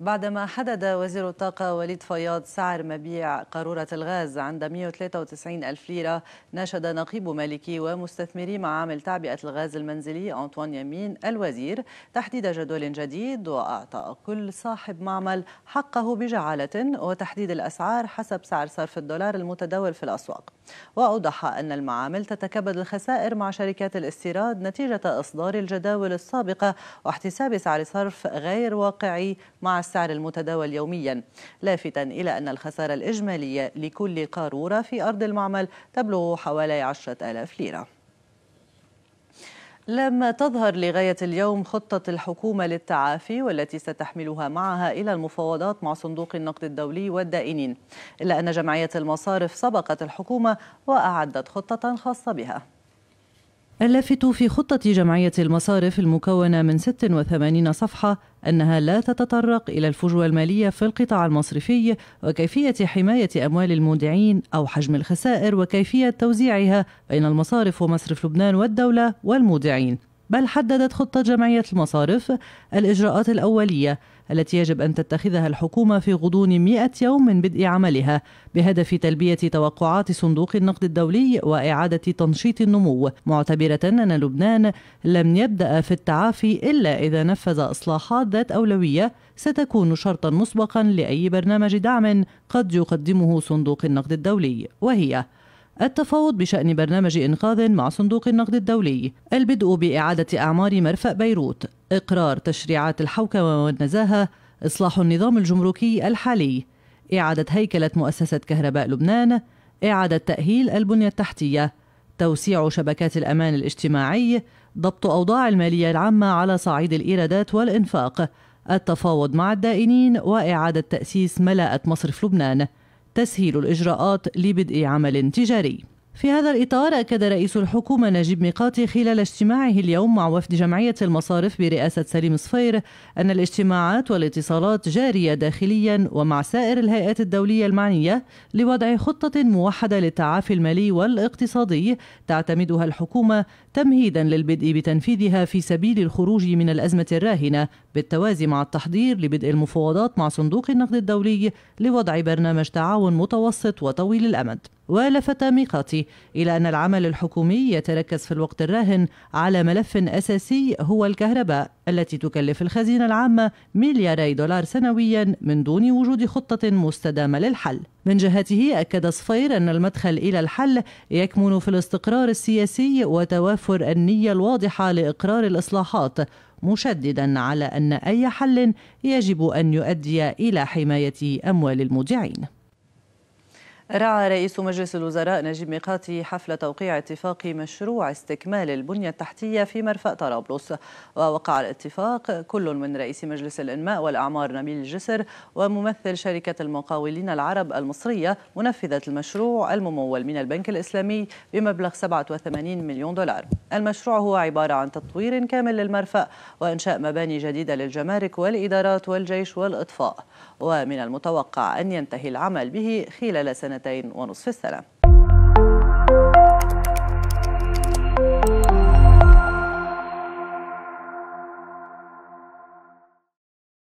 بعدما حدد وزير الطاقة وليد فياض سعر مبيع قارورة الغاز عند 193 ألف ليرة ناشد نقيب مالكي ومستثمري معامل تعبئة الغاز المنزلي أنطوان يمين الوزير تحديد جدول جديد وأعطاء كل صاحب معمل حقه بجعالة وتحديد الأسعار حسب سعر صرف الدولار المتداول في الأسواق وأوضح أن المعامل تتكبد الخسائر مع شركات الاستيراد نتيجة إصدار الجداول السابقة واحتساب سعر صرف غير واقعي مع السعر المتداول يوميا لافتا إلى أن الخسارة الإجمالية لكل قارورة في أرض المعمل تبلغ حوالي عشرة ألاف ليرة لم تظهر لغاية اليوم خطة الحكومة للتعافي والتي ستحملها معها إلى المفاوضات مع صندوق النقد الدولي والدائنين إلا أن جمعية المصارف سبقت الحكومة وأعدت خطة خاصة بها اللافت في خطة جمعية المصارف المكونة من 86 صفحة أنها لا تتطرق إلى الفجوة المالية في القطاع المصرفي وكيفية حماية أموال المودعين أو حجم الخسائر وكيفية توزيعها بين المصارف ومصرف لبنان والدولة والمودعين بل حددت خطة جمعية المصارف الإجراءات الأولية التي يجب أن تتخذها الحكومة في غضون 100 يوم من بدء عملها بهدف تلبية توقعات صندوق النقد الدولي وإعادة تنشيط النمو معتبرة أن لبنان لم يبدأ في التعافي إلا إذا نفذ إصلاحات ذات أولوية ستكون شرطا مسبقا لأي برنامج دعم قد يقدمه صندوق النقد الدولي وهي التفاوض بشأن برنامج إنقاذ مع صندوق النقد الدولي البدء بإعادة أعمار مرفأ بيروت إقرار تشريعات الحوكمة والنزاهة إصلاح النظام الجمركي الحالي إعادة هيكلة مؤسسة كهرباء لبنان إعادة تأهيل البنية التحتية توسيع شبكات الأمان الاجتماعي ضبط أوضاع المالية العامة على صعيد الإيرادات والإنفاق التفاوض مع الدائنين وإعادة تأسيس ملاءة مصرف لبنان تسهيل الإجراءات لبدء عمل تجاري في هذا الإطار أكد رئيس الحكومة نجيب ميقاتي خلال اجتماعه اليوم مع وفد جمعية المصارف برئاسة سليم صفير أن الاجتماعات والاتصالات جارية داخليا ومع سائر الهيئات الدولية المعنية لوضع خطة موحدة للتعافي المالي والاقتصادي تعتمدها الحكومة تمهيدا للبدء بتنفيذها في سبيل الخروج من الأزمة الراهنة بالتوازي مع التحضير لبدء المفاوضات مع صندوق النقد الدولي لوضع برنامج تعاون متوسط وطويل الأمد ولفت ميقاتي إلى أن العمل الحكومي يتركز في الوقت الراهن على ملف أساسي هو الكهرباء التي تكلف الخزينة العامة ملياري دولار سنويا من دون وجود خطة مستدامة للحل من جهته أكد صفير أن المدخل إلى الحل يكمن في الاستقرار السياسي وتوافر النية الواضحة لإقرار الإصلاحات مشددا على أن أي حل يجب أن يؤدي إلى حماية أموال المودعين رعى رئيس مجلس الوزراء نجيب ميقاتي حفل توقيع اتفاق مشروع استكمال البنية التحتية في مرفأ طرابلس ووقع الاتفاق كل من رئيس مجلس الإنماء والأعمار نبيل الجسر وممثل شركة المقاولين العرب المصرية منفذة المشروع الممول من البنك الإسلامي بمبلغ 87 مليون دولار المشروع هو عبارة عن تطوير كامل للمرفأ وإنشاء مباني جديدة للجمارك والإدارات والجيش والإطفاء ومن المتوقع أن ينتهي العمل به خلال سنة سنتين ونصف السنه